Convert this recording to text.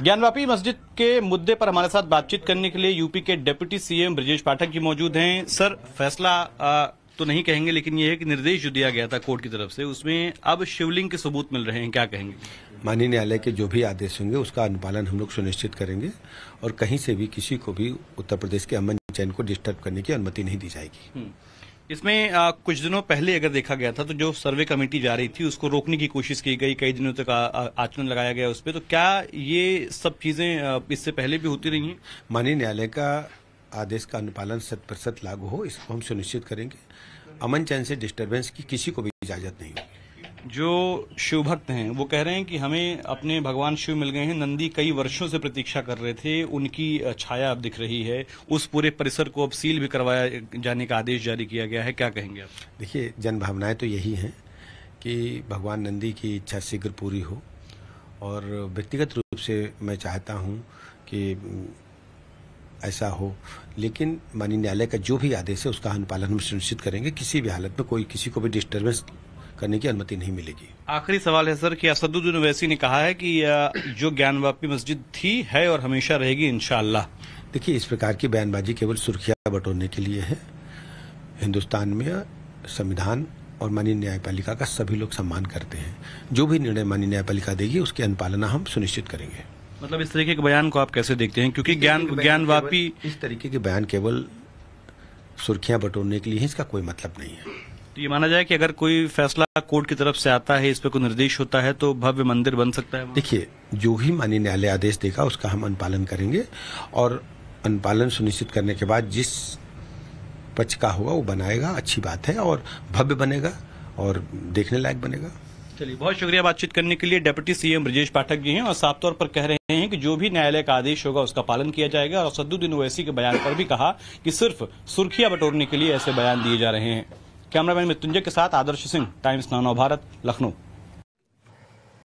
ज्ञानवापी मस्जिद के मुद्दे पर हमारे साथ बातचीत करने के लिए यूपी के डिप्टी सीएम ब्रजेश पाठक जी मौजूद हैं सर फैसला तो नहीं कहेंगे लेकिन यह है कि निर्देश जो दिया गया था कोर्ट की तरफ से उसमें अब शिवलिंग के सबूत मिल रहे हैं क्या कहेंगे माननीय न्यायालय के जो भी आदेश होंगे उसका अनुपालन हम लोग सुनिश्चित करेंगे और कहीं से भी किसी को भी उत्तर प्रदेश के अमन चैन को डिस्टर्ब करने की अनुमति नहीं दी जाएगी हम्म। इसमें आ, कुछ दिनों पहले अगर देखा गया था तो जो सर्वे कमेटी जा रही थी उसको रोकने की कोशिश की गई कई दिनों तक आचरण लगाया गया उस पर तो क्या ये सब चीजें इससे पहले भी होती रही हैं माननीय न्यायालय का आदेश का अनुपालन शत प्रतिशत लागू हो इसको हम सुनिश्चित करेंगे अमन चैन से डिस्टर्बेंस की किसी को भी इजाजत नहीं होगी जो शिव भक्त हैं वो कह रहे हैं कि हमें अपने भगवान शिव मिल गए हैं नंदी कई वर्षों से प्रतीक्षा कर रहे थे उनकी छाया अब दिख रही है उस पूरे परिसर को अब सील भी करवाया जाने का आदेश जारी किया गया है क्या कहेंगे आप देखिए जनभावनाएं तो यही हैं कि भगवान नंदी की इच्छा शीघ्र पूरी हो और व्यक्तिगत रूप से मैं चाहता हूँ कि ऐसा हो लेकिन माननीय न्यायालय का जो भी आदेश है उसका अनुपालन हम सुनिश्चित करेंगे किसी भी हालत में कोई किसी को भी डिस्टर्बेंस करने की अनुमति नहीं मिलेगी आखिरी सवाल है सर कि असदुद्दीन वैसी ने कहा है कि जो ज्ञानवापी मस्जिद थी है और हमेशा रहेगी इनशाला देखिए इस प्रकार की बयानबाजी केवल सुर्खियां बटोरने के लिए है हिंदुस्तान में संविधान और माननीय न्यायपालिका का सभी लोग सम्मान करते हैं जो भी निर्णय माननीय न्यायपालिका देगी उसकी अनुपालना हम सुनिश्चित करेंगे मतलब इस तरीके के बयान को आप कैसे देखते हैं क्योंकि ज्ञान ज्ञानवापी इस तरीके के बयान केवल सुर्खियां बटोरने के लिए इसका कोई मतलब नहीं है तो ये माना जाए कि अगर कोई फैसला कोर्ट की तरफ से आता है इस पर कोई निर्देश होता है तो भव्य मंदिर बन सकता है देखिए जो ही माननीय न्यायालय आदेश देगा उसका हम अनुपालन करेंगे और अनुपालन सुनिश्चित करने के बाद जिस पक्ष का होगा वो बनाएगा अच्छी बात है और भव्य बनेगा और देखने लायक बनेगा चलिए बहुत शुक्रिया बातचीत करने के लिए डिप्टी सीएम ब्रजेश पाठक जी हैं और साफ तौर पर कह रहे हैं कि जो भी न्यायालय का आदेश होगा उसका पालन किया जाएगा और सद्दुद्दीन ओवैसी के बयान पर भी कहा कि सिर्फ सुर्खियां बटोरने के लिए ऐसे बयान दिए जा रहे हैं कैमरामैन मृत्युंजय के साथ आदर्श सिंह टाइम्स नानो भारत लखनऊ